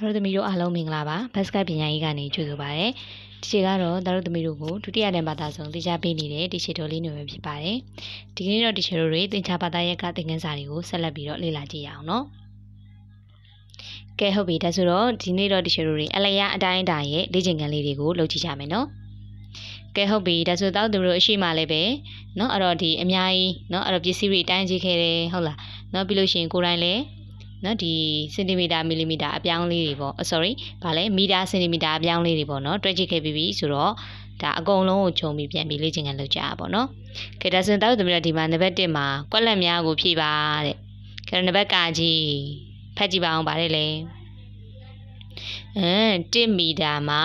သူတို့သမီးတို့အားလုံးမင်္ဂလာပါဘတ်စကတ်ပညာရေးကနေကြိုဆိုပါရစေဒီချိန်ကတော့သူတို့သမီးတို့ကိုဒုတိယတန်ဘာသာဆုံးသင်ကြားပေးနေတဲ့ဒီချိန်တော်လေးနေပဲဖြစ်ပါတယ်ဒီကနေ့တော့ဒီချိန်တို့တွေသင်ကြားဘာသာရပ်ကသင်ခန်းစာတွေကိုဆက်လက်ပြီးတော့လေ့လာကြည့်ရအောင်နော်ကဲဟုတ်ပြီဒါဆိုတော့ဒီနေ့တော့ဒီချိန်တို့တွေအလျားအတိုင်းအတာရဲ့လေ့ကျင့်ခန်းလေးတွေကိုလုပ်ကြည့်ကြမယ်နော်ကဲဟုတ်ပြီဒါဆိုတော့သူတို့အရှိမှလည်းပဲเนาะအဲ့တော့ဒီအများကြီးเนาะအဲ့တော့ပစ္စည်းတွေတိုင်းကြည့်ခဲ့တယ်ဟုတ်လားเนาะပြီးလို့ရှိရင်ကိုယ်တိုင်လည်းနော်ဒီစင်တီမီတာမီလီမီတာအပြောင်းလေးတွေပေါ့ sorry ဗာလဲမီတာစင်တီမီတာအပြောင်းလေးတွေပေါ့နော်တွက်ကြည့်ခဲ့ပြီးပြီဆိုတော့ဒါအကုန်လုံးကိုခြုံပြီးပြန်ပြီးလေ့ကျင့်ခန်းလုပ်ကြတာပေါ့နော်ခေတ္တစင်သားတို့သမီးတို့ဒီမှာနံပါတ်1မှာကွက်လက်များကိုဖြည့်ပါတဲ့ခေတ္တနံပါတ်ကကြီးဖတ်ကြည့်ပါအောင်ပါတယ်လေအင်း1မီတာမှာ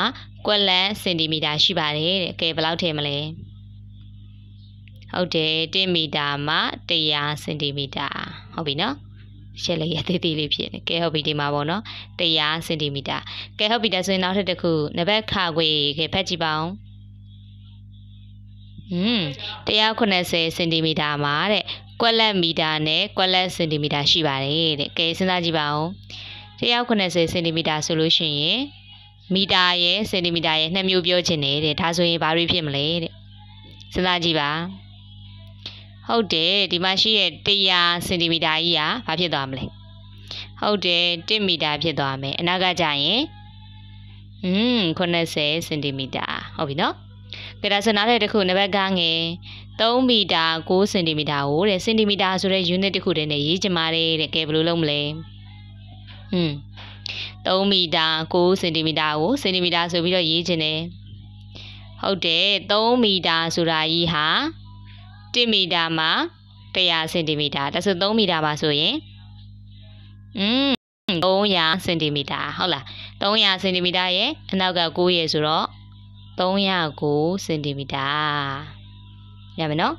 ကွက်လက်စင်တီမီတာရှိပါတယ်တဲ့ကဲဘယ်လောက်ထည့်မလဲဟုတ်တယ်1မီတာမှာ100စင်တီမီတာဟုတ်ပြီနော်ရက်လက်ရသေးသေးလေးဖြစ်နေကဲဟော့ဘီဒီမှာပေါ့နော်100စင်တီမီတာကဲဟော့ဘီဒါဆိုရင်နောက်ထပ်တစ်ခုနဘက်ခါခွေကဲဖက်ကြည့်ပါအောင်อืม190စင်တီမီတာမှာတဲ့ကွက်လက်မီတာနဲ့ကွက်လက်စင်တီမီတာရှိပါတယ်တဲ့ကဲစဉ်းစားကြည့်ပါအောင်190စင်တီမီတာဆိုလို့ရှိရင်မီတာရယ်စင်တီမီတာရယ်နှစ်မျိုးပြောချင်တယ်တဲ့ဒါဆိုရင်ဘာတွေဖြစ်မလဲတဲ့စဉ်းစားကြည့်ပါဟုတ်တယ်ဒီမှာရှိတဲ့100စင်တီမီတာကြီးဟာဘာဖြစ်သွားမလဲဟုတ်တယ်1မီတာဖြစ်သွားမယ်အနောက်ကကြရင်อืม80စင်တီမီတာဟုတ်ပြီနော်ကဒါစနားတဲ့တစ်ခုနံပါတ်ကငယ်3မီတာ6စင်တီမီတာကိုတဲ့စင်တီမီတာဆိုတဲ့ unit တစ်ခုတည်းနဲ့ရေးချင်ပါတယ်တဲ့ကဲဘယ်လိုလုပ်မလဲอืม3မီတာ6စင်တီမီတာကို စင်တီမီတာဆိုပြီးတော့ရေးချင်တယ်ဟုတ်တယ်3မီတာဆိုတာကြီးဟာ1မီတာမှာ100စင်တီမီတာဒါဆို3မီတာမှာဆိုရင်อืม300စင်တီမီတာဟုတ်လား300စင်တီမီတာရဲ့အနောက်က9ရဲ့ဆိုတော့309စင်တီမီတာရမယ်နော်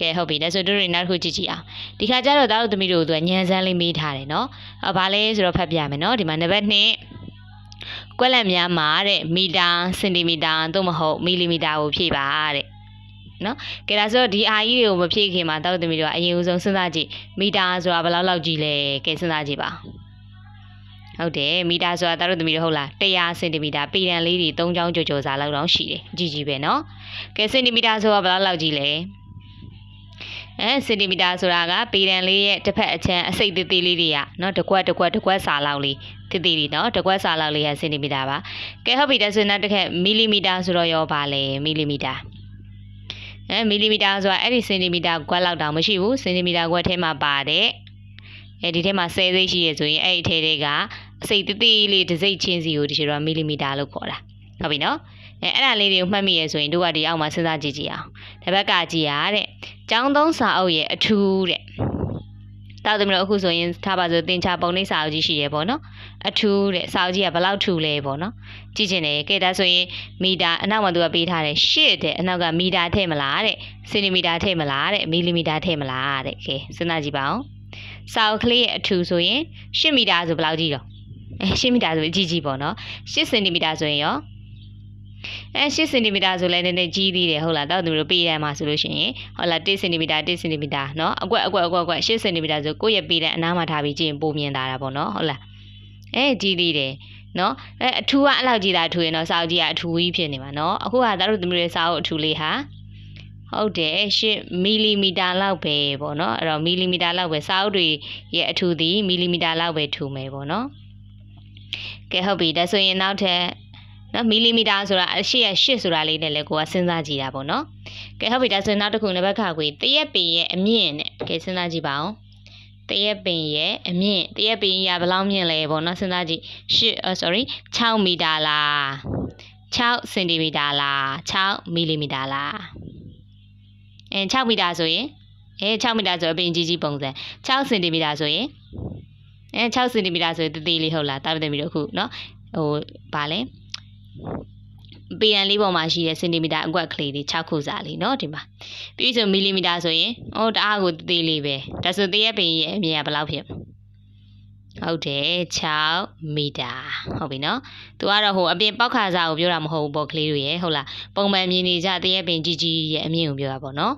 ကဲဟုတ်ပြီဒါဆိုတို့တွေနောက်တစ်ခုကြည့်ကြည့်အောင်ဒီခါကျတော့သားတို့သမီးတို့ကညံစမ်းလေးမေးထားတယ်နော်အဲဘာလဲဆိုတော့ဖတ်ပြမယ်နော်ဒီမှာနံပါတ်1ကွက်လက်များမှာတဲ့မီတာစင်တီမီတာသို့မဟုတ် မီလီမီတာကိုဖြည့်ပါတဲ့နော်ကဲဒါဆိုဒီအာကြီးတွေကိုမဖြည့်ခင်မှာတောက်သမီးတို့ကအရင်ဦးဆုံးစဉ်းစားကြည့်မီတာဆိုတာဘယ်လောက်လောက်ကြီးလဲကဲစဉ်းစားကြည့်ပါဟုတ်တယ်မီတာဆိုတာတို့သမီးတို့ဟုတ်လား100စင်တီမီတာပေတံလေးတွေ3ချောင်းကြော်ကြော်စာလောက်တော့ရှိတယ်ကြီးကြီးပဲเนาะကဲစင်တီမီတာဆိုတာဘယ်လောက်လောက်ကြီးလဲအဲစင်တီမီတာဆိုတာကပေတံလေးရဲ့တစ်ဖက်အချမ်းအစိတ်သေးသေးလေးတွေကเนาะတကွက်တကွက်တကွက်စာလောက်လေးသေးသေးလေးเนาะတကွက်စာလောက်လေးဟာစင်တီမီတာပါကဲဟုတ်ပြီဒါဆိုနောက်တစ်ခက်မီလီမီတာဆိုတော့ရောပါလေမီလီမီတာအဲမီလီမီတာဆိုတာအဲ့ဒီစင်တီမီတာခွက်လောက်တောင်မရှိဘူးစင်တီမီတာခွက်ထဲမှာပါတဲ့အဲဒီထဲမှာ10စိတ်ရှိရဆိုရင်အဲ့ဒီထဲတွေကအစိတ်တိတိလေးတစ်စိတ်ချင်းစီကိုဒီလိုမီလီမီတာလို့ခေါ်တာဟုတ်ပြီနော်အဲအဲ့ဒါလေးတွေကိုမှတ်မိရဆိုရင်တို့ကဒီအောက်မှာစဉ်းစားကြည့်ကြည့်အောင်ဒီဘက်ကကြည့်ရတဲ့ကျောင်းသုံးစာအုပ်ရဲ့အထူးတဲ့စသဖြင့်အခုဆိုရင်ထားပါဆိုသင်္ချာပုံနှိပ်စာအုပ်ကြီးရှိတယ်ပေါ့နော်အထူးတဲ့စာအုပ်ကြီးကဘလောက်ထူလဲပေါ့နော်ကြည့်ချင်တယ်ကဲဒါဆိုရင်မီတာအနောက်မှာသူကပေးထားတယ်ရှစ်တဲ့အနောက်ကမီတာထည့်မလားတဲ့စင်တီမီတာထည့်မလားတဲ့မီလီမီတာထည့်မလားတဲ့ကဲစဉ်းစားကြည့်ပါဦးစာအုပ်ကလေးရဲ့အထူဆိုရင်10မီတာဆိုဘယ်လောက်ကြီးတော့အဲ10မီတာဆိုအကြီးကြီးပေါ့နော်10စင်တီမီတာဆိုရင်ရောအဲ8စင်တီမီတာဆိုလည်းနည်းနည်းကြီးသေးတယ်ဟုတ်လားတောက်သူတို့ပေးတန်းမှာဆိုလို့ရှိရင်ဟုတ်လား1စင်တီမီတာ1စင်တီမီတာเนาะအကွက်အကွက်အကွက်အကွက်8စင်တီမီတာဆိုကိုယ့်ရဲ့ပေးတန်းအနားမှာထားပြီးကြည့်ရင်ပိုမြင်တာတာပေါ့เนาะဟုတ်လားအဲကြီးသေးတယ်နော်အဲအထူးကအဲ့လောက်ကြီးတာထူရင်တော့စာအုပ်ကြီးကအထူးကြီးဖြစ်နေမှာနော်အခုကသားတို့သမီးတွေစာအုပ်အထူးလေးဟာဟုတ်တယ်8မီလီမီတာလောက်ပဲပေါ့နော်အဲ့တော့မီလီမီတာလောက်ပဲစာအုပ်တွေရဲ့အထူးသည်မီလီမီတာလောက်ပဲထူမယ်ပေါ့နော်ကဲဟုတ်ပြီဒါဆိုရင်နောက်ထပ်နော်မီလီမီတာဆိုတာအရှိရရှစ်ဆိုတာလေးနဲ့လည်းကိုကစဉ်းစားကြည့်တာပေါ့နော်ကဲဟုတ်ပြီဒါဆိုရင်နောက်တစ်ခုနံပါတ်ခါကိုတရက်ပင်ရဲ့အမြင့်နဲ့ကဲစဉ်းစားကြည့်ပါဦးတရက်ပင်ရဲ့အမြင့်တရက်ပင်ရဘယ်လောက်မြင့်လဲပေါ့နော်စဉ်းစားကြည့်ရှစ် sorry 6မီတာလား6စင်တီမီတာလား6မီလီမီတာလားအဲ6မီတာဆိုရင်အဲ6မီတာဆိုအပင်ကြီးကြီးပုံစံ6စင်တီမီတာဆိုရင်အဲ6စင်တီမီတာဆိုရင်တသေးလေးဟုတ်လားတာပတိမီတို့ခုနော်ဟိုဗာလဲ PN လေးပုံမှာရှိတဲ့စင်တီမီတာအကွက်ကလေးတွေ6ခုစာလေးเนาะဒီမှာပြီးဆိုမီလီမီတာဆိုရင်အိုးတအားကိုသေးလေးပဲဒါဆိုတရက်ပင်ရဲ့အမြင်ကဘယ်လောက်ဖြစ်ဟုတ်တယ်6မီတာဟုတ်ပြီနော်သူကတော့ဟိုအပြင်ပေါက်ခါစာကိုပြောတာမဟုတ်ဘူးပေါ့ကလေးတွေရဲ့ဟုတ်လားပုံမှန်မြင်နေကြတရက်ပင်ကြီးကြီးရဲ့အမြင်ကိုပြောတာပေါ့နော်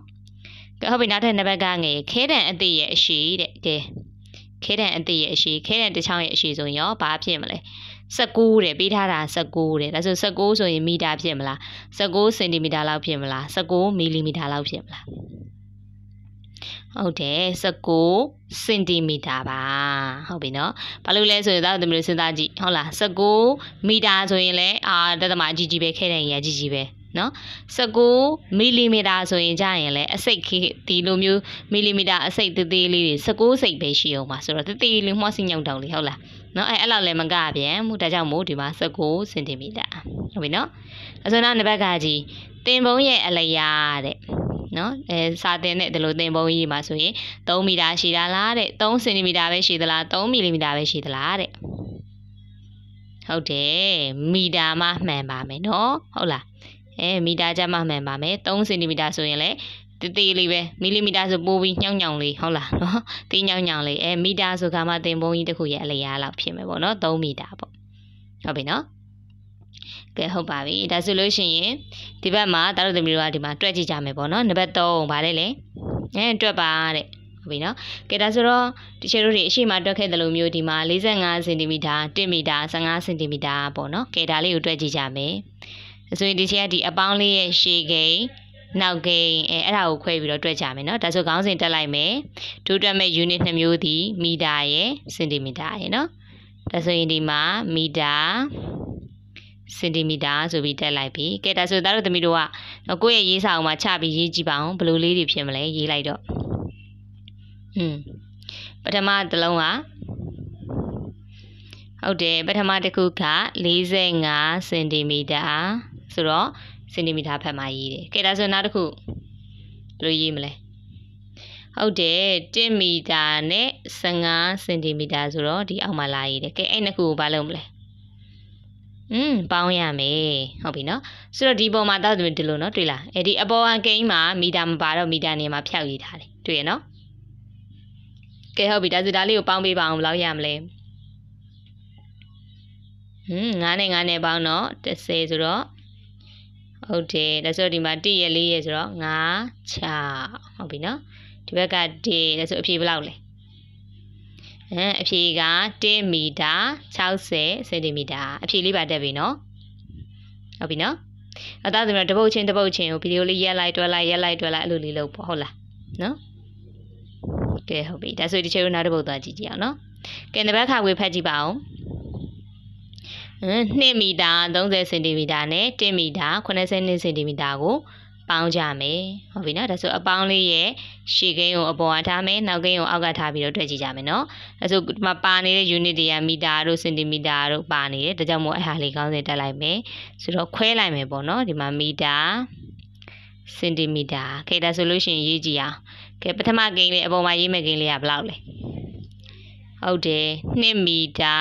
ဟုတ်ပြီနောက်ထပ်နံပါတ်ကငယ်ခဲတံအသေးရဲ့အရှိတဲ့ကဲခဲတံအသေးရဲ့အရှိခဲတံတစ်ချောင်းရဲ့အရှိဆိုရင်ရောဘာဖြစ်မလဲ16တဲ့ပေးထားတာ16တဲ့ဒါဆို16ဆိုရင်မီတာဖြစ်မလား16စင်တီမီတာလောက်ဖြစ်မလား16မီလီမီတာလောက်ဖြစ်မလားဟုတ်တယ်16စင်တီမီတာပါဟုတ်ပြီနော်ဘာလို့လဲဆိုရင်ဒါတို့မျိုးစဉ်းစားကြည့်ဟုတ်လား16မီတာဆိုရင်လည်းအာတက်သမအကြီးကြီးပဲခဲတဲ့အင်ကြီးကြီးပဲနော်16မီလီမီတာဆိုရင်ကြာရင်လည်းအစိတ်ခေဒီလိုမျိုးမီလီမီတာအစိတ်သေးသေးလေးတွေ16စိတ်ပဲရှိအောင်ပါဆိုတော့သေးသေးလေးမှွှားစညောင်းတောင်လေးဟုတ်လားနော်အဲ့အဲ့လောက်လည်းမကပြန်ဘူးဒါကြောင့်မို့ဒီမှာ19စင်တီမီတာဟုတ်ပြီနော်အစွမ်းနောက်နှစ်ဘက်ကကြီးတင်ပုံးရဲ့အလရာတဲ့နော်အဲစာတင်တဲ့ဒီလိုတင်ပုံးကြီးမှာဆိုရင်3မီတာရှိတာလားတဲ့3စင်တီမီတာပဲရှိသလား3မီလီမီတာပဲရှိသလားတဲ့ဟုတ်တယ်မီတာမှမှန်ပါမယ်နော်ဟုတ်လားအဲမီတာကျမှမှန်ပါမယ်3စင်တီမီတာဆိုရင်လည်းတေးသေးလေးပဲမီလီမီတာဆိုပိုးပြီးညောင်ညောင်လေးဟုတ်လားနော်တေးညောင်ညောင်လေးအဲမီတာဆိုကမှသင်ပုံးကြီးတစ်ခုရဲ့အလျားလောက်ဖြစ်မယ်ပေါ့နော်3မီတာပေါ့ဟုတ်ပြီနော်ကဲဟုတ်ပါပြီဒါဆိုလို့ရှိရင်ဒီဘက်မှာတားလို့သမီးတို့ကဒီမှာတွက်ကြည့်ကြမယ်ပေါ့နော်နံပါတ်3ဗာလဲလေအဲတွက်ပါတဲ့ဟုတ်ပြီနော်ကဲဒါဆိုတော့တချို့တို့တွေအရှိမတွက်ခဲ့တယ်လို့မျိုးဒီမှာ45စင်တီမီတာ1မီတာ15စင်တီမီတာပေါ့နော်ကဲဒါလေးကိုတွက်ကြည့်ကြမယ်ဆိုရင်ဒီချက်ကဒီအပေါင်းလေးရဲ့ရှေ့ဂိမ်းနောက်ဂိမ်းအဲအဲ့ဒါကိုခွဲပြီးတော့တွက်ကြမယ်နော်ဒါဆိုခေါင်းစဉ်တက်လိုက်မယ်ဒုတွက်မဲ့ unit နှစ်မျိုးသည် မီတာရယ်စင်တီမီတာရယ်နော်ဒါဆိုရင်ဒီမှာ မီတာစင်တီမီတာဆိုပြီးတက်လိုက်ပြီကဲဒါဆိုသားတို့သမီးတို့ကကိုယ့်ရဲ့ရေးစာအုပ်မှာချပြီးရေးကြည့်ပါအောင်ဘယ်လိုလေးတွေဖြစ်မလဲရေးလိုက်တော့อืมပထမတစ်လုံးကဟုတ်တယ်ပထမတစ်ခုက45စင်တီမီတာဆိုတော့စင်တီမီတာဖတ်မှရေးတယ်ကဲဒါဆိုနောက်တစ်ခုဘယ်လိုရေးမလဲဟုတ်တယ်1မီတာနဲ့15စင်တီမီတာဆိုတော့ဒီအောက်မှာလာရေးတယ်ကဲအဲ့နှစ်ခုကိုဘာလုပ်မလဲอืมပေါင်းရမယ်ဟုတ်ပြီเนาะဆိုတော့ဒီပေါ်မှာတောက်တယ်ဒီလိုเนาะတွေ့လားအဲ့ဒီအပေါ်အကိန်းမှာမီတာမပါတော့မီတာနေမှာဖြောက်ရေးထားတယ်တွေ့ရเนาะကဲဟုတ်ပြီဒါဆိုဒါလေးကိုပေါင်းပေးပါအောင်ဘယ်လောက်ရမလဲဟွန်း9နဲ့9နဲ့ပေါင်းတော့10ဆိုတော့ဟုတ်တယ်ဒါဆိုဒီမှာ1ရဲ့4ရဲ့ဆိုတော့5 6ဟုတ်ပြီနော်ဒီဘက်က1ဒါဆိုအဖြေဘယ်လောက်လဲအဲအဖြေက1မီတာ60စင်တီမီတာအဖြေလေးပါတက်ပြီနော်ဟုတ်ပြီနော်အသားသမီးတို့တပုတ်ချင်းတပုတ်ချင်းကိုဗီဒီယိုလေးရက်လိုက်တွဲလိုက်ရက်လိုက်တွဲလိုက်အဲ့လိုလေးလုပ်ပေါ့ဟုတ်လားနော်ကဲဟုတ်ပြီဒါဆိုဒီချိန်ကိုနောက်တစ်ပုတ်သွားကြည့်ကြအောင်နော်ကဲဒီဘက်ခါဝေဖတ်ကြည့်ပါအောင်2မီတာ30စင်တီမီတာနဲ့1မီတာ82စင်တီမီတာကိုပေါင်းကြမယ်ဟုတ်ပြီနော်ဒါဆိုအပေါင်းလေးရဲ့ရှေ့ကင်းကိုအပေါ်ကထားမယ်နောက်ကင်းကိုအောက်ကထားပြီးတော့တွက်ကြည့်ကြမယ်နော်ဒါဆိုဒီမှာပါနေတဲ့ unit တွေကမီတာတို့စင်တီမီတာတို့ပါနေတယ်ဒါကြောင့်မို့အဲ့ဟာလေးကောင်းစင်တက်လိုက်မယ်ဆိုတော့ခွဲလိုက်မယ်ပေါ့နော်ဒီမှာမီတာစင်တီမီတာကဲဒါဆိုလို့ရှိရင်ရေးကြည့်အောင်ကဲပထမကိန်းလေးအပေါ်မှာရေးမဲ့ကိန်းလေးကဘယ်လောက်လဲဟုတ်တယ်2မီတာ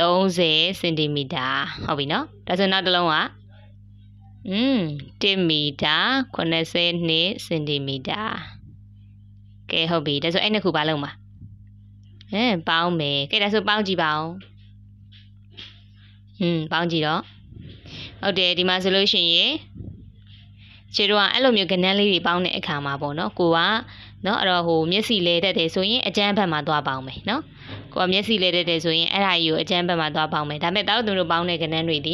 30စင်တီမီတာဟုတ်ပြီနော်ဒါဆိုနောက်တစ်လုံးကอืม1မီတာ82စင်တီမီတာကဲဟုတ်ပြီဒါဆိုအဲ့နှစ်ခုပါလုံးပါဟမ်ပေါင်းမယ်ကဲဒါဆိုပေါင်းကြည့်ပါအောင်อืมပေါင်းကြည့်တော့ဟုတ်တယ်ဒီမှာဆိုလို့ရှိရင်ခြေတော့အဲ့လိုမျိုးကနန်းလေးတွေပေါင်းတဲ့အခါမှာပေါ့နော်ကိုကနော်အဲ့တော့ဟိုမျက်စိလဲတတ်တယ်ဆိုရင်အကြမ်းဖက်မှာသွားပေါင်းမယ်နော်ကိုကမျက်စိလဲတဲ့တယ်ဆိုရင်အဲ့ဒါကြီးကိုအကျန်းဘက်မှာသွားပေါင်းမယ်ဒါပေမဲ့တောက်သူတို့ပေါင်းတဲ့ကဏန်းတွေဒီ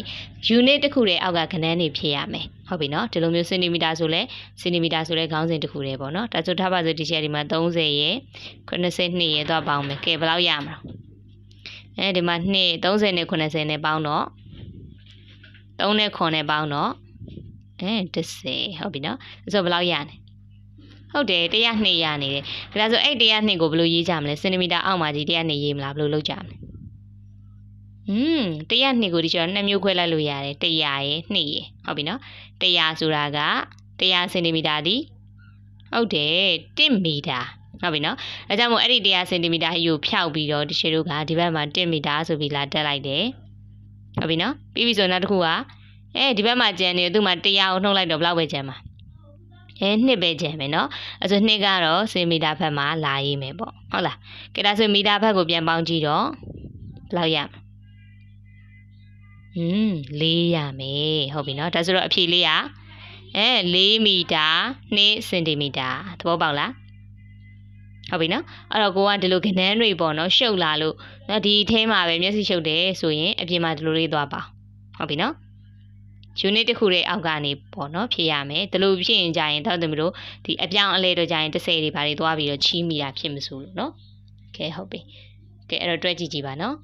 unit တစ်ခုတည်းအောက်ကကဏန်းတွေဖြစ်ရမယ်ဟုတ်ပြီနော်ဒီလိုမျိုးစင်တီမီတာဆိုလဲစင်တီမီတာဆိုလဲခေါင်းစဉ်တစ်ခုတည်းပေါ့နော်ဒါဆိုထားပါစို့ဒီချက်ဒီမှာ30ရယ်82ရယ်သွားပေါင်းမယ်ကဲဘယ်လောက်ရမလဲအဲဒီမှာ2 30နဲ့80နဲ့ပေါင်းတော့3နဲ့9နဲ့ပေါင်းတော့အဲ10ဟုတ်ပြီနော်အဲဆိုဘယ်လောက်ရလဲဟုတ်တယ်တရားနှစ်ရနေတယ်ဒါဆိုအဲ့တရားနှစ်ကိုဘယ်လိုရေးကြမလဲစင်တီမီတာအောက်မှာကြီးတရားနှစ်ရေးမလားဘယ်လိုလုပ်ကြမလဲอืมတရားနှစ်ကိုဒီကျော်နှစ်မျိုးခွဲလိုက်လို့ရတယ်တရားရယ်နှစ်ရယ်ဟုတ်ပြီနော်တရားဆိုတာကတရားစင်တီမီတာဒီဟုတ်တယ်1မီတာဟုတ်ပြီနော်အဲကြောင့်မို့အဲ့ဒီတရားစင်တီမီတာအယူဖြောက်ပြီးတော့ဒီရှေတို့ကဒီဘက်မှာ1မီတာဆိုပြီးလာတက်လိုက်တယ်ဟုတ်ပြီနော်ပြီးပြီဆိုနောက်တစ်ခုကအဲဒီဘက်မှာကျန်နေသူ့မှာတရားကိုနှုတ်လိုက်တော့ဘလောက်ပဲကျန်မှာအဲနှစ်ပဲကျန်မယ်နော်အဲဆိုနှစ်ကတော့ဆွေမီတာဘက်မှာလာရေးမယ်ပေါ့ဟုတ်လားကဲဒါဆိုမီတာဘက်ကိုပြန်ပေါင်းကြည့်တော့ဘယ်လောက်ရမလဲอืม4ရမယ်ဟုတ်ပြီเนาะဒါဆိုတော့အဖြေလေးอ่ะအဲ4မီတာ2စင်တီမီတာသဘောပေါက်လားဟုတ်ပြီနော်အဲ့တော့ကိုကဒီလိုခဏန်းတွေပေါ့နော်ရှုပ်လာလို့နော်ဒီအထဲမှာပဲမျက်စိရှုပ်တယ်ဆိုရင်အပြင်မှာဒီလိုလေးသွားပါဟုတ်ပြီနော် unit တစ်ခုရဲ့အောက်ကနေပေါ့နော်ဖြည့်ရမယ်ဒီလိုဖြစ်ရင်ကြာရင်တော့သူတို့ဒီအပြောင်းအလဲတော့ကြာရင်30တွေဘာတွေသွားပြီးတော့ချီးမိတာဖြစ်မစိုးလို့နော်ကဲဟုတ်ပြီကဲအဲ့တော့တွဲကြည့်ကြည့်ပါနော်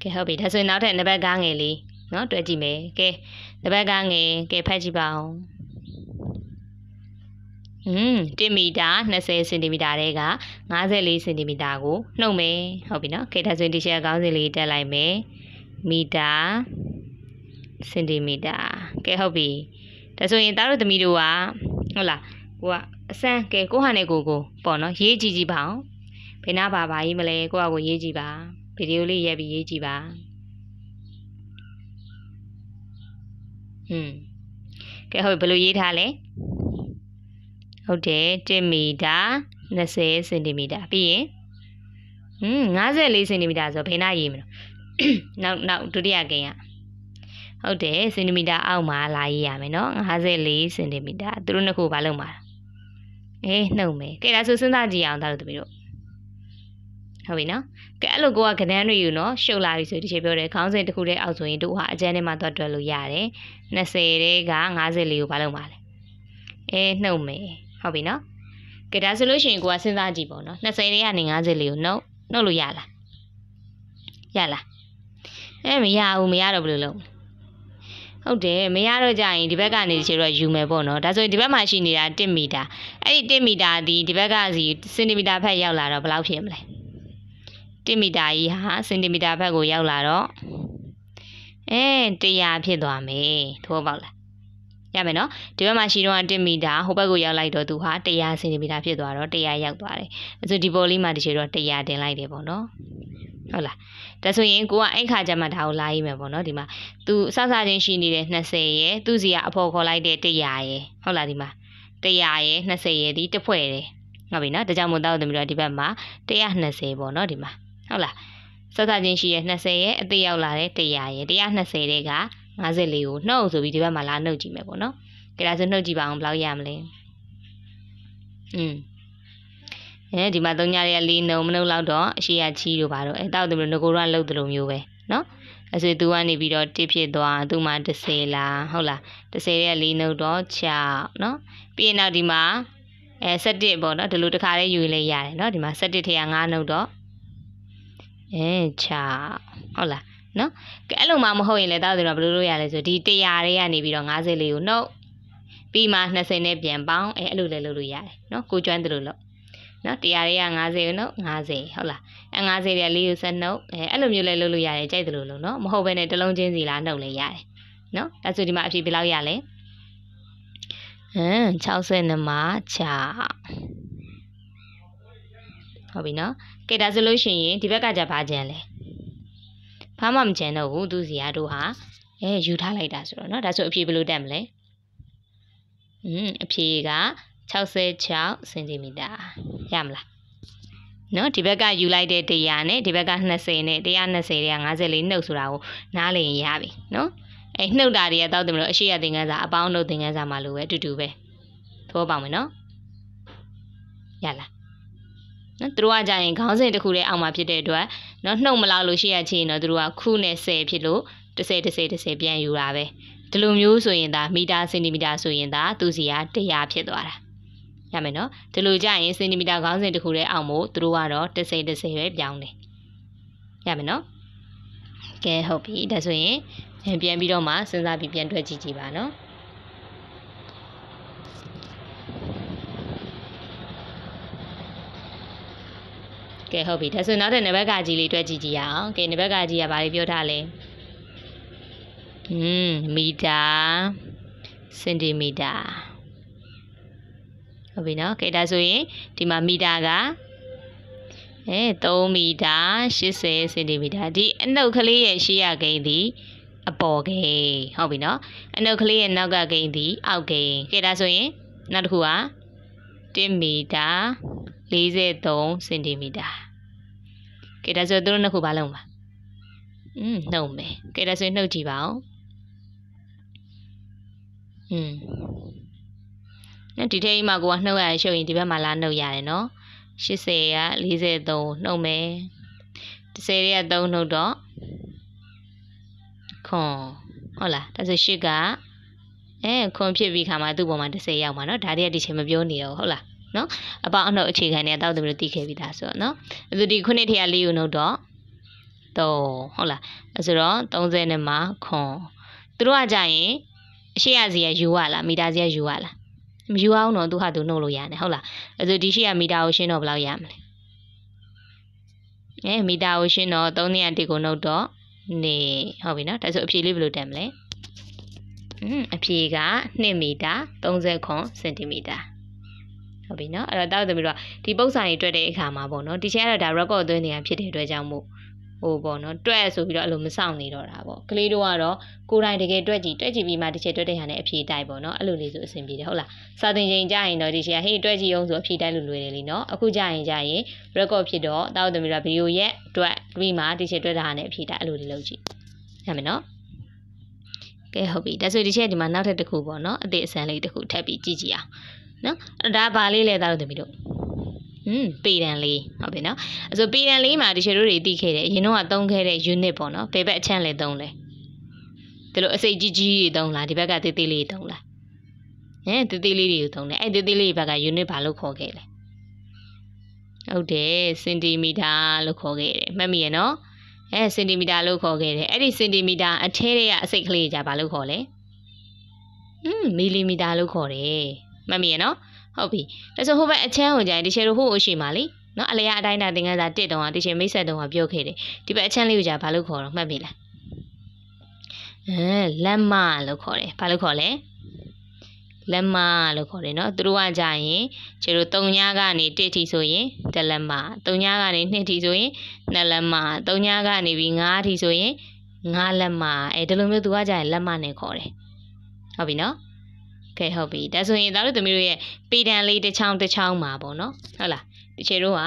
ကဲဟုတ်ပြီဒါဆိုရင်နောက်ထပ်နံပါတ်ကားငယ်လေးနော်တွဲကြည့်မယ်ကဲနံပါတ်ကားငယ်ကဲဖတ်ကြည့်ပါဦးอืม1မီတာ20စင်တီမီတာတဲက54စင်တီမီတာကိုနှုတ်မယ်ဟုတ်ပြီနော်ခေထဆွေးတီရှယ်ကောင်းစင်လေးတက်လိုက်မယ်မီတာစင်တီမီတာကဲဟုတ်ပြီဒါဆိုရင်သားတို့သမီးတို့ကဟုတ်လားကိုကအစမ်းကဲကိုဟာနဲ့ကိုကိုပေါ့နော်ရေးကြည့်ကြည့်ပါအောင်ဘယ်နာပါပါကြီးမလဲကိုကကို ရေးကြည့်ပါဗီဒီယိုလေးရိုက်ပြီးရေးကြည့်ပါอืมကဲဟုတ်ဘယ်လိုရေးထားလဲဟုတ်တယ်1မီတာ20စင်တီမီတာပြီးရင်ဟွန်း54စင်တီမီတာဆိုဘယ်နှရေးမလို့နောက်နောက်ဒုတိယကိန်းอ่ะဟုတ်တယ်စင်တီမီတာအောက်မှာလာရေးရမယ်เนาะ54စင်တီမီတာသူတို့နှစ်ခုဘာလုံးမှာအေးနှုတ်မယ်ကဲဒါဆိုစဉ်းစားကြည့်အောင်သားတို့သမီးတို့ဟုတ်ပြီနော်ကဲအဲ့လိုကိုကကဒန်းတွေယူနော်ရှုပ်လာပြီဆိုဒီချိန်ပြောတယ်ခေါင်းစဉ်တစ်ခုတည်းအောက်ဆိုရင်တို့ဟာအကျန်းထဲမှာသွားတွယ်လို့ရတယ်20တဲက54ကိုဘာလုံးပါလဲအေးနှုတ်မယ်ဟုတ်ပြီနော်ကဲဒါဆိုလို့ရှိရင်ကိုကစဉ်းစားကြည့်ပေါ့နော်20လေးကနေ50လေးကိုနှုတ်နှုတ်လို့ရလားရလားအဲမရဘူးမရတော့ဘယ်လိုလုပ်ဟုတ်တယ်မရတော့ကြရင်ဒီဘက်ကနေဒီချေတော့ယူမယ်ပေါ့နော်ဒါဆိုရင်ဒီဘက်မှာရှိနေတာ1မီတာအဲ့ဒီ1မီတာဒီဒီဘက်ကစီစင်တီမီတာဖက်ရောက်လာတော့ဘယ်လောက်ဖြစ်မလဲ1မီတာကြီးဟာစင်တီမီတာဖက်ကိုရောက်လာတော့အဲ100ဖြစ်သွားမယ်သဘောပေါက်လားရမယ်နော်ဒီဘက်မှာရှိတော့1မီတာဟိုဘက်ကိုရောက်လိုက်တော့သူဟာ100စင်တီမီတာဖြစ်သွားတော့100ရောက်သွားတယ်အဲဆိုဒီပေါ်လေးမှာတချို့တော့100တင်လိုက်တယ်ပေါ့နော်ဟုတ်လားဒါဆိုရင်ကိုကအဲ့ခါကျမှဒါကိုလာရေးမယ်ပေါ့နော်ဒီမှာ तू စစချင်းရှိနေတဲ့20ရယ်သူ့စီကအဖော်ခေါ်လိုက်တဲ့100ရယ်ဟုတ်လားဒီမှာ100ရယ်20ရယ်ဒီတစ်ဖွဲ့တယ်ဟုတ်ပြီနော်ဒါကြောင့်မို့တော့သမီးတို့ဒီဘက်မှာ120ပေါ့နော်ဒီမှာဟုတ်လားစစချင်းရှိရဲ့20ရဲ့အသေးရောက်လာတဲ့100ရဲ့120တဲ့က54ကိုနှုတ်ဆိုပြီးဒီဘက်မှာလာနှုတ်ကြည့်မယ်ပေါ့နော်။ကြဒါဆိုနှုတ်ကြည့်ပါအောင်ဘယ်လောက်ရမလဲ။อืมအဲဒီမှာ၃ညတွေက၄နှုံမနှုတ်လောက်တော့အရှိရချီးတို့ပါတော့အဲတောက်တယ်မလို့ငကိုရလှုပ်တယ်လို့မျိုးပဲနော်။အဲဆိုသူကနေပြီးတော့တစ်ဖြစ်သွားသူမှ30လားဟုတ်လား30ရဲ့၄နှုတ်တော့6နော်။ပြီးရင်နောက်ဒီမှာအဲ17ပေါ့နော်ဒီလိုတစ်ခါလေးယူလေးရတယ်နော်ဒီမှာ17ထက်က5နှုတ်တော့အဲ6ဟုတ်လားနော်ကဲအဲ့လိုမှမဟုတ်ရင်လည်းသားသူတော့ဘယ်လိုလုပ်ရလဲဆိုဒီ100တွေကနေပြီးတော့50လေးကိုနှုတ်ပြီးမှ20နဲ့ပြန်ပေါင်းအဲအဲ့လိုလည်းလုပ်လို့ရတယ်နော်ကိုကျွမ်းသလိုလုပ်နော်100တွေက50ကိုနှုတ်50ဟုတ်လားအဲ50တွေက4ကိုဆက်နှုတ်အဲအဲ့လိုမျိုးလည်းလုပ်လို့ရတယ်ကြိုက်သလိုလုပ်နော်မဟုတ်ဘဲနဲ့တစ်လုံးချင်းစီလားနှုတ်လည်းရတယ်နော်အဲဆိုဒီမှာအဖြေဘယ်လောက်ရလဲဟမ်62မှာ6ဟုတ်ပြီနော်ကဲဒါဆိုလို့ရှိရင်ဒီဘက်ကကြပါကြံလဲဘာမှမကြံတော့ဘူးသူစီယာတို့ဟာအဲယူထားလိုက်တာဆိုတော့เนาะဒါဆိုအဖြေဘယ်လိုတက်မလဲอืมအဖြေက66စင်တီမီတာရမလားနော်ဒီဘက်ကယူလိုက်တဲ့100နဲ့ဒီဘက်က20နဲ့120တွေက54နှုတ်ဆိုတာကိုနားလည်ရပြီနော်အဲနှုတ်တာတွေကတောက်တယ်မလို့အရှိရသင်္ကန်းစာအပေါင်းနှုတ်သင်္ကန်းစာမှာလိုပဲအတူတူပဲသဘောပေါက်မယ်နော်ရလားနော်သူတို့ကကြရင်ခေါင်းစဉ်တစ်ခုလေးအောက်မှာဖြစ်တဲ့အတွက်နော်နှုတ်မလောက်လို့ရှိရချင်တော့သူတို့ကခုနဲ့10ဖြစ်လို့10 10 10ပြန်ယူတာပဲဒီလိုမျိုးဆိုရင်ဒါမီတာစင်တီမီတာဆိုရင်ဒါသူစီက100ဖြစ်သွားတာရမယ်နော်ဒီလိုကြရင်စင်တီမီတာခေါင်းစဉ်တစ်ခုလေးအောက်မို့သူတို့ကတော့10 10ပဲပြောင်းတယ်ရမယ်နော်ကဲဟုတ်ပြီဒါဆိုရင်ပြန်ပြီးတော့မှစဉ်းစားပြီးပြန်တွက်ကြည့်ကြည့်ပါနော်ကဲဟုတ်ပြီဒါဆိုနောက်တဲ့နဘက်ကကြီးလေးတွက်ကြည့်ကြည့်ရအောင်ကဲနဘက်ကကြီးကဘာလေးပြောထားလဲอืมမီတာစင်တီမီတာဟုတ်ပြီနော်ကဲဒါဆိုရင်ဒီမှာမီတာကအဲ3မီတာ80စင်တီမီတာဒီအနှုတ်ကလေးရဲ့ရှေ့ရဂိန်းသည်အပေါ်ဂိန်းဟုတ်ပြီနော်အနှုတ်ကလေးရဲ့နောက်ကဂိန်းသည်အောက်ဂိန်းကဲဒါဆိုရင်နောက်တစ်ခုက1မီတာ43စင်တီမီတာကဲဒါဆိုသူတို့နှစ်ခုဘာလုံးပါอืมနှုတ်မယ်ကဲဒါဆိုရင်နှုတ်ကြည့်ပါအောင်อืมနော်ဒီထဲမှာကိုကနှုတ်ရရှုပ်ရင်ဒီဘက်မှာလာနှုတ်ရတယ်နော်80က43နှုတ်မယ်10ရဲ့3နှုတ်တော့ခွန်ဟုတ်လားဒါဆို8ကအဲခွန်ဖြစ်ပြီးခါမှာသူ့ပေါ်မှာ10ရောက်မှာနော်ဒါတွေကဒီချိန်မပြောနေတော့ဟုတ်လားနော်အပေါင်းနှုတ်အခြေခံတွေကတောက်သူတို့သိခဲ့ပြီးသားဆိုတော့နော်အဲ့ဒါဒီခုနှစ်ထက်ကလေးကိုနှုတ်တော့သုံးဟုတ်လားအဲ့ဆိုတော့30နဲ့မှခွန်သူတို့ကကြရင်အရှိရစီရယူရလားမီတာစီရယူရလားမယူအောင်တော့သူဟာသူနှုတ်လို့ရတယ်ဟုတ်လားအဲ့ဆိုဒီရှိရမီတာကိုရှင်းတော့ဘယ်လောက်ရမလဲအဲမီတာကိုရှင်းတော့301ကိုနှုတ်တော့နေဟုတ်ပြီနော်ဒါဆိုအဖြေလေးဘယ်လိုတက်မလဲအင်းအဖြေက2မီတာ30စင်တီမီတာဟုတ်ပြီနော်အဲ့တော့တောက်သမီးတို့ကဒီပုတ်ဆိုင်တွေတွေ့တဲ့အခါမှာပေါ့နော်ဒီချိန်ကတော့ဒါ record သွင်းနေတာဖြစ်တဲ့အတွက်ကြောင့်မို့ဟိုပေါ့နော်တွက်ဆိုပြီးတော့အဲ့လိုမဆောင်နေတော့တာပေါ့ကလေးတို့ကတော့ကိုယ်တိုင်တကယ်တွက်ကြည့်တွက်ကြည့်ပြီးမှတစ်ချက်တွက်တဲ့ဟာနဲ့အဖြေတိုက်ပေါ့နော်အဲ့လိုလေးဆိုအဆင်ပြေတယ်ဟုတ်လားစာသင်ချိန်ကြရင်တော့ဒီချိန်ကဟေးတွက်ကြည့်အောင်ဆိုအဖြေတိုက်လို့လွယ်တယ်လीနော်အခုကြရင်ကြရင် record ဖြစ်တော့တောက်သမီးတို့ဗီဒီယိုရဲ့တွက်ပြီးမှတစ်ချက်တွက်တဲ့ဟာနဲ့အဖြေတိုက်အဲ့လိုလေးလုပ်ကြည့်ရမယ်နော်ကဲဟုတ်ပြီဒါဆိုဒီချက်ဒီမှာနောက်ထပ်တစ်ခုပေါ့နော်အသေးအစမ်းလေးတစ်ခုထပ်ပြီးကြည့်ကြည့်အောင်နော်အဲ့ဒါဘာလေးလဲသားတို့သမီးတို့อืมပေတန်လေးဟုတ်ပြီနော်အဲ့ဆိုပေတန်လေးမှာဒီချေတို့တွေတီးခဲ့တယ်အရင်တော့ကသုံးခဲ့တဲ့ unit ပေါ့နော်ဘယ်ဘက်အချမ်းလဲသုံးလဲဒီလိုအစိတ်ကြီးကြီးတွေသုံးလားဒီဘက်ကသေးသေးလေးတွေသုံးလားဟမ်သေးသေးလေးတွေကိုသုံးတယ်အဲ့သေးသေးလေးဘက်က unit ဘာလို့ခေါ်ခဲ့လဲဟုတ်တယ်စင်တီမီတာလို့ခေါ်ခဲ့တယ်မှတ်မိရဲ့နော်အဲစင်တီမီတာလို့ခေါ်ခဲ့တယ်အဲ့ဒီစင်တီမီတာအထဲတွေကအစိတ်ကလေးကြာဘာလို့ခေါ်လဲอืมမီလီမီတာလို့ခေါ်တယ်မမီရနော်ဟုတ်ပြီဒါဆိုဟိုဘက်အချမ်းကိုကြာရင်တချေတို့ဟိုအရှိမလေးနော်အလျာအတိုင်းတာသင်ခန်းစာ1တုံးကတချေမိတ်ဆက်တုံးကပြောခဲ့တယ်ဒီဘက်အချမ်းလေးကိုကြာဘာလို့ခေါ်တော့မှတ်မိလားအဲလက်မလို့ခေါ်တယ်ဘာလို့ခေါ်လဲလက်မလို့ခေါ်တယ်နော်သူတို့ကကြာရင်ခြေတို့၃ညကနေ1ထိဆိုရင်ဒလက်မ၃ညကနေ2ထိဆိုရင်2လက်မ၃ညကနေပြီး5ထိဆိုရင်5လက်မအဲဒီလိုမျိုးသူကကြာရင်လက်မနဲ့ခေါ်တယ်ဟုတ်ပြီနော်ကဲဟုတ်ပြီဒါဆိုရင်သားတို့သမီးတို့ရဲ့ပေတံလေးတစ်ချောင်းတစ်ချောင်းမှာပေါ့နော်ဟုတ်လားဒီချေတို့က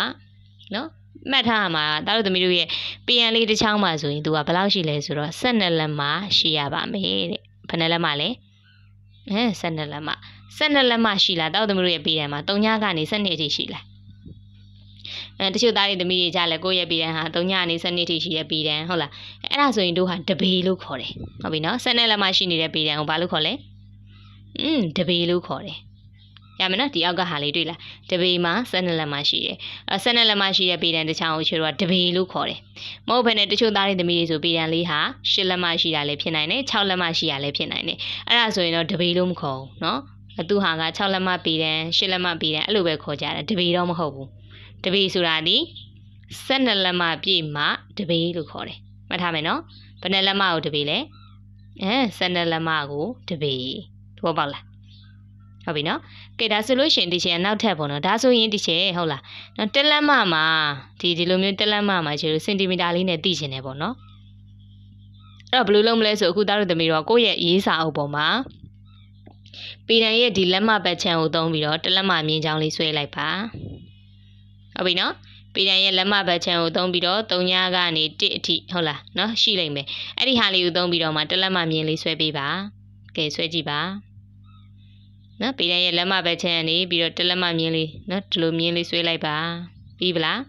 နော်မှတ်ထားရမှာသားတို့သမီးတို့ရဲ့ပေတံလေးတစ်ချောင်းမှာဆိုရင်သူကဘယ်လောက်ရှိလဲဆိုတော့12လက်မှာရှိရပါမယ်တဲ့ဘယ်နှလက်မှာလဲအဲ12လက်မှာ12လက်မှာရှိလားသားတို့သမီးတို့ရဲ့ပေတံမှာ3ညကနေ12အထိရှိလားအဲတချို့သားတွေသမီးတွေကြလဲကိုယ့်ရဲ့ပြည်တန်ဟာ၃ညနေစနစ်ထိရှိတဲ့ပြည်တန်ဟုတ်လားအဲ့ဒါဆိုရင်တို့ဟာတဘေလို့ခေါ်တယ်ဟုတ်ပြီနော်စနေလက်မရှိနေတဲ့ပြည်တန်ကိုဘာလို့ခေါ်လဲอืมတပေလို့ခေါ်တယ်ရမယ်နော်ဒီအောက်ကဟာလေးတွေ့လားတပေမှာ12လက်မှရှိတယ်အဲ12လက်မှရှိတဲ့ပေတံတစ်ချောင်းကိုချိုးတော့တပေလို့ခေါ်တယ်မဟုတ်ဘဲနဲ့တချို့သားတွေသမီးတွေဆိုပေတံလေးဟာ10လက်မှရှိတာလည်းဖြစ်နိုင်တယ်6လက်မှရှိတာလည်းဖြစ်နိုင်တယ်အဲ့ဒါဆိုရင်တော့တပေလို့မခေါ်ဘူးနော်အတူဟာက6လက်မှပေတံ10လက်မှပေတံအဲ့လိုပဲခေါ်ကြတာတပေတော့မဟုတ်ဘူးတပေဆိုတာဒီ12လက်မှပြည့်မှတပေလို့ခေါ်တယ်မှတ်ထားမယ်နော်ဘယ်နှလက်မှကိုတပေလဲအဲ12လက်မှကိုတပေဘောပေါက်လားဟုတ်ပြီနော်ကဲဒါဆိုလို့ရှိရင်ဒီချင်နောက်ထပ်ပေါ့နော်ဒါဆိုရင်ဒီချင်ဟုတ်လားနော်တက်လက်မမှာဒီဒီလိုမျိုးတက်လက်မမှာချေလို့စင်တီမီတာလေးနဲ့သိချင်တယ်ပေါ့နော်အဲ့တော့ဘယ်လိုလုပ်မလဲဆိုအခုသားတို့သမီးတို့ကိုယ့်ရဲ့ရေးစာအုပ်ပေါ်မှာပေတံရဲ့ဒီလက်မဘက်ချံကိုသုံးပြီးတော့တလက်မမြင်းချောင်းလေးဆွဲလိုက်ပါဟုတ်ပြီနော်ပေတံရဲ့လက်မဘက်ချံကိုသုံးပြီးတော့၃ညကနေ1အထိဟုတ်လားနော်ရှိလိမ့်မယ်အဲ့ဒီဟာလေးကိုသုံးပြီးတော့မှတလက်မမြင်းလေးဆွဲပေးပါကဲဆွဲကြည့်ပါနော်ပေတန်းရဲ့လက်မပဲချမ်းနေပြီးတော့တလက်မမြင်းလေးနော်ဒီလိုမြင်းလေးဆွဲလိုက်ပါပြီးပလား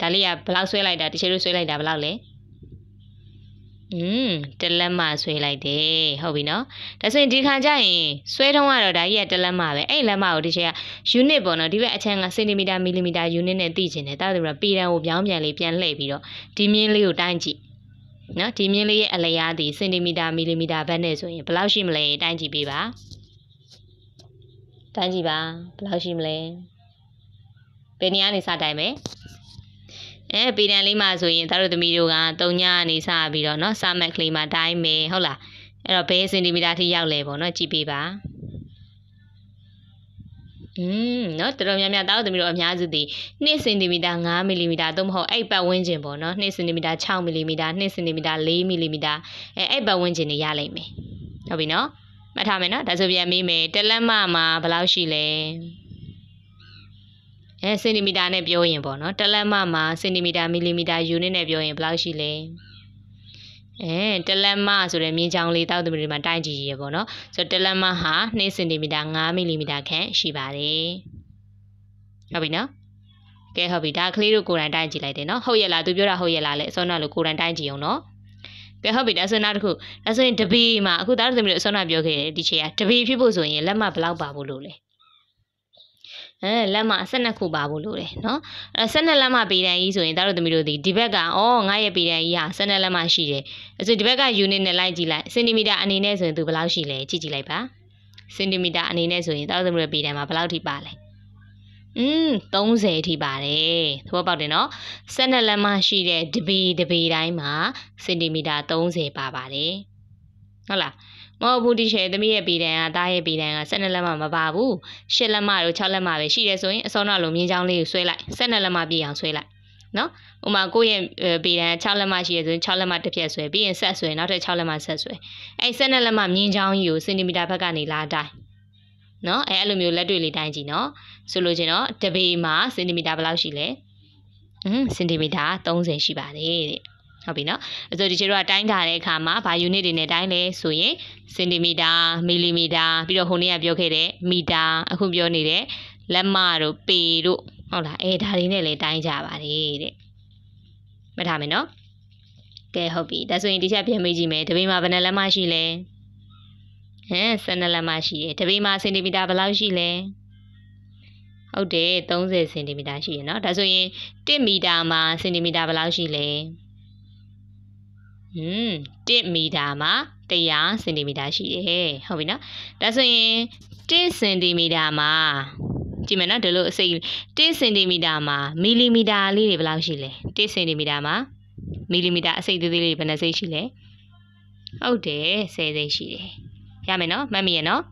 ဒါလေးကဘလောက်ဆွဲလိုက်တာတချို့လိုဆွဲလိုက်တာဘလောက်လဲอืมတလက်မဆွဲလိုက်တယ်ဟုတ်ပြီเนาะဒါဆိုရင်ဒီခါကျရင်ဆွဲထုံးကတော့ဒါကြီးကတလက်မပဲအဲ့လက်မကိုဒီချက်က unit ပေါ့เนาะဒီဘက်အချမ်းက cm mm unit နဲ့သိချင်တယ်ဒါဆိုတော့ပေတံကိုပြောင်းပြန်လေးပြန်လှည့်ပြီးတော့ဒီမြင်းလေးကိုတိုင်းကြည့်เนาะဒီမြင်းလေးရဲ့အလျားသည် cm mm ဘက်နဲ့ဆိုရင်ဘယ်လောက်ရှိမလဲတိုင်းကြည့်ပေးပါတိုင်းကြည့်ပါဘယ်လောက်ရှိမလဲဘယ်နေရာနေစတိုင်းမယ်အဲပေတန်လေးမှာဆိုရင်သားတို့သမီးတို့ကတုံညာနေစပြီးတော့เนาะစမက်ကလေးမှာတိုင်းမယ်ဟုတ်လားအဲ့တော့ဘယ်စင်တီမီတာထိရောက်လဲပေါ့เนาะကြည့်ပေးပါอืมเนาะတော်တော်များများသားတို့သမီးတို့အများစုဒီ2စင်တီမီတာ5မီလီမီတာသို့မဟုတ်အဲ့ပတ်ဝန်းကျင်ပေါ့เนาะ2စင်တီမီတာ6မီလီမီတာ2စင်တီမီတာ4မီလီမီတာအဲအဲ့ပတ်ဝန်းကျင်တွေရလိမ့်မယ်ဟုတ်ပြီเนาะမှတ်ထားမယ်နော်ဒါဆိုပြန်မေးမယ်တလက်မမှာဘယ်လောက်ရှိလဲအဲစင်တီမီတာနဲ့ပြောရင်ပေါ့နော်တလက်မမှာစင်တီမီတာမီလီမီတာယူနစ်နဲ့ပြောရင်ဘယ်လောက်ရှိလဲအဲတလက်မဆိုတဲ့မြင်းချောင်းလေးတောက်သမီးတွေမှာတိုင်းကြည့်ရပေါ့နော်ဆိုတော့တလက်မဟာ2စင်တီမီတာ5မီလီမီတာခန့်ရှိပါတယ်ဟုတ်ပြီနော်ကဲဟုတ်ပြီဒါကလေးတို့ကိုယ်တိုင်တိုင်းကြည့်လိုက်တယ်နော်ဟုတ်ရဲ့လားသူပြောတာဟုတ်ရဲ့လားလဲအစောနောက်လို့ကိုယ်တိုင်တိုင်းကြည့်အောင်နော်ကဲဟုတ်ပြီဒါဆိုနောက်တစ်ခုဒါဆိုရင်တပီမှာအခုသားသမီးတို့အစောနာပြောခဲ့တယ်ဒီချေကတပီဖြစ်ဖို့ဆိုရင်လက်မဘလောက်ပါဖို့လို့လဲအဲလက်မ12ခုပါဖို့လိုတယ်เนาะအဲ12လက်မပေတန်ကြီးဆိုရင်တို့သမီးတို့ဒီဒီဘက်ကဩငါရဲ့ပေတန်ကြီးဟာ12လက်မရှိတယ်အဲဆိုဒီဘက်က unit နဲ့လိုက်ကြည့်လိုက်စင်တီမီတာအနေနဲ့ဆိုရင်သူဘယ်လောက်ရှိလဲကြည့်ကြည့်လိုက်ပါစင်တီမီတာအနေနဲ့ဆိုရင်တို့သမီးတို့ပေတန်မှာဘယ်လောက်ထိပါလဲอืม30ထိပါတယ်သဘောပေါက်တယ်เนาะဆက်နှစ်လက်မရှိတဲ့တပေတပေတိုင်းမှာစင်တီမီတာ30ပါပါတယ်ဟုတ်လားမဟုတ်ဘူးဒီရှယ်သမီးရဲ့ပေတန်ကတားရဲ့ပေတန်က12လက်မှမပါဘူး10လက်မှတော့6လက်မှပဲရှိတယ်ဆိုရင်အစောနောက်လိုမြင်းချောင်းလေးကိုဆွဲလိုက်12လက်မှပြည့်အောင်ဆွဲလိုက်နော်ဥမာကိုယ့်ရဲ့ပေတန်6လက်မှရှိရဆိုရင်6လက်မှတစ်ပြက်ဆွဲပြီးရင်ဆက်ဆွဲနောက်ထပ်6လက်မှဆက်ဆွဲအဲ12လက်မှမြင်းချောင်းကြီးကိုစင်တီမီတာဘက်ကနေလာတိုင်းနော်အဲအဲ့လိုမျိုးလက်တွေ့လေးတိုင်းကြည့်နော်ဆိုလိုချင်တော့တပေမှာစင်တီမီတာဘယ်လောက်ရှိလဲဟွန်းစင်တီမီတာ30ရှိပါတယ်တဲ့ဟုတ်ပြီနော်အဲဆိုဒီချေတို့ကတိုင်းတာတဲ့အခါမှာဘာ unit တွေနဲ့တိုင်းလဲဆိုရင်စင်တီမီတာ မီလီမီတာပြီးတော့ဟိုနေ့ကပြောခဲ့တဲ့မီတာအခုပြောနေတဲ့လက်မတို့ပေတို့ဟုတ်လားအဲဒါတွေနဲ့လည်းတိုင်းကြပါတယ်တဲ့မှတ်ထားမယ်နော်ကဲဟုတ်ပြီဒါဆိုရင်ဒီချက်ပြန်မေးကြည့်မယ်တပိမာဘယ်နှလက်မရှိလဲဟမ်12လက်မရှိတယ်တပေမှာစင်တီမီတာဘယ်လောက်ရှိလဲဟုတ်တယ်30စင်တီမီတာရှိရနော်ဒါဆိုရင်1မီတာမှာစင်တီမီတာဘယ်လောက်ရှိလဲဟွန်း1မီတာမှာ100စင်တီမီတာရှိတယ်ဟုတ်ပြီနော်ဒါဆိုရင်1စင်တီမီတာမှာကြည့်မယ်နော်ဒီလိုအစိတ်1စင်တီမီတာမှာမီလီမီတာလေးတွေဘယ်လောက်ရှိလဲ1စင်တီမီတာမှာမီလီမီတာအစိတ်သေးသေးလေးတွေဘယ်နှစိတ်ရှိလဲဟုတ်တယ်10စိတ်ရှိတယ်ရမယ်နော်မှတ်မိရဲ့နော်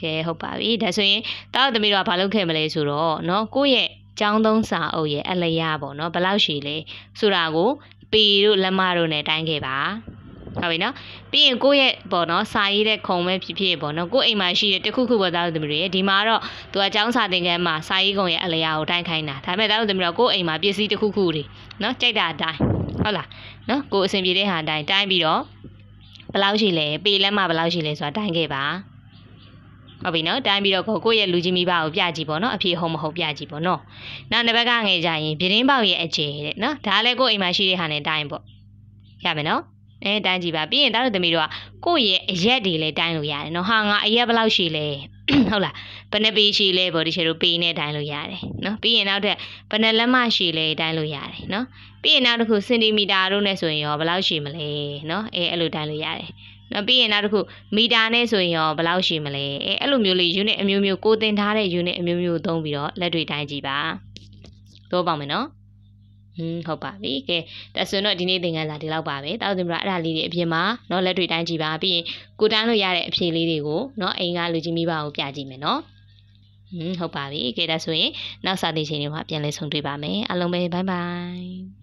ကဲဟုတ်ပါပြီဒါဆိုရင်တားသမီးတို့ကဘာလုပ်ခဲ့မလဲဆိုတော့เนาะကိုယ့်ရဲ့ကျောင်းသုံးစာအုပ်ရဲ့အလျားပေါ့เนาะဘယ်လောက်ရှိလဲဆိုတာကိုပေတို့လက်မတို့နဲ့တိုင်းခဲ့ပါဟုတ်ပြီနော်ပြီးရင်ကိုယ့်ရဲ့ပေါ့နော်စာရေးတဲ့ခုံပဲဖြစ်ဖြစ်ပေါ့နော်ကိုယ့်အိမ်မှာရှိတဲ့တခုခုပေါ်သားသမီးတွေဒီမှာတော့သူကကျောင်းစာသင်ခန်းမှာစာရေးခုံရဲ့အလျားကိုတိုင်းခိုင်းတာဒါပေမဲ့သားသမီးတို့ကိုယ့်အိမ်မှာပစ္စည်းတခုခုတွေနော်ကြိုက်တာအတိုင်းဟုတ်လားနော်ကိုယ်အဆင်ပြေတဲ့ဟာအတိုင်းတိုင်းပြီးတော့ဘယ်လောက်ရှိလဲပေလက်မဘယ်လောက်ရှိလဲဆိုတာတိုင်းခဲ့ပါဟုတ်ပြီနော်တိုင်းပြီးတော့ကိုယ့်ရဲ့လူကြီးမိဘကိုပြကြည့်ပေါ့နော်အဖြေဟုတ်မဟုတ်ပြကြည့်ပေါ့နော်နောက်တစ်ဘက်ကငယ်ကြရင်ပြတင်းပေါက်ရဲ့အကျယ်တဲ့နော်ဒါလည်းကိုယ့်အိမ်မှာရှိတဲ့ဟာနဲ့တိုင်းပေါ့ရမယ်နော်အဲတိုင်းကြည့်ပါပြီးရင်တားတို့သမီးတို့ကကိုယ့်ရဲ့အရက်တွေလည်းတိုင်းလို့ရတယ်နော်ဟာငါအရက်ဘယ်လောက်ရှိလဲဟုတ်လားဘယ်နှပေရှိလဲဘော်ဒီရှယ်တို့ပေနဲ့တိုင်းလို့ရတယ်နော်ပြီးရင်နောက်ထပ်ဘယ်နှလက်မရှိလဲတိုင်းလို့ရတယ်နော်ပြီးရင်နောက်တစ်ခုစင်တီမီတာတို့နဲ့ဆိုရင်ရောဘယ်လောက်ရှိမလဲနော်အဲအဲ့လိုတိုင်းလို့ရတယ်နော်ပြီးရင်နောက်တစ်ခုမီတာနဲ့ဆိုရင်ရောဘယ်လောက်ရှိမလဲအဲအဲ့လိုမျိုးလေး unit အမျိုးမျိုးကိုတင်ထားတဲ့ unit အမျိုးမျိုးသုံးပြီးတော့လက်တွေတိုင်းကြည့်ပါတော့ပေါ့မယ်နော်อืมဟုတ်ပါပြီကဲဒါဆိုတော့ဒီနေ့သင်ခန်းစာဒီလောက်ပါပဲတောက်တင်ပြအဲ့ဒါလေးတွေအပြင်မှာเนาะလက်တွေတိုင်းကြည့်ပါပြီးရင်ကိုတန်းလို့ရတဲ့အဖြေလေးတွေကိုเนาะအိမ်ကလူကြီးမိဘကိုပြကြည့်မယ်เนาะอืมဟုတ်ပါပြီကဲဒါဆိုရင် နောက်စာသင်ချိန်တွေမှာပြန်လည်ဆုံတွေ့ပါမယ်အားလုံးပဲဘိုင်ဘိုင်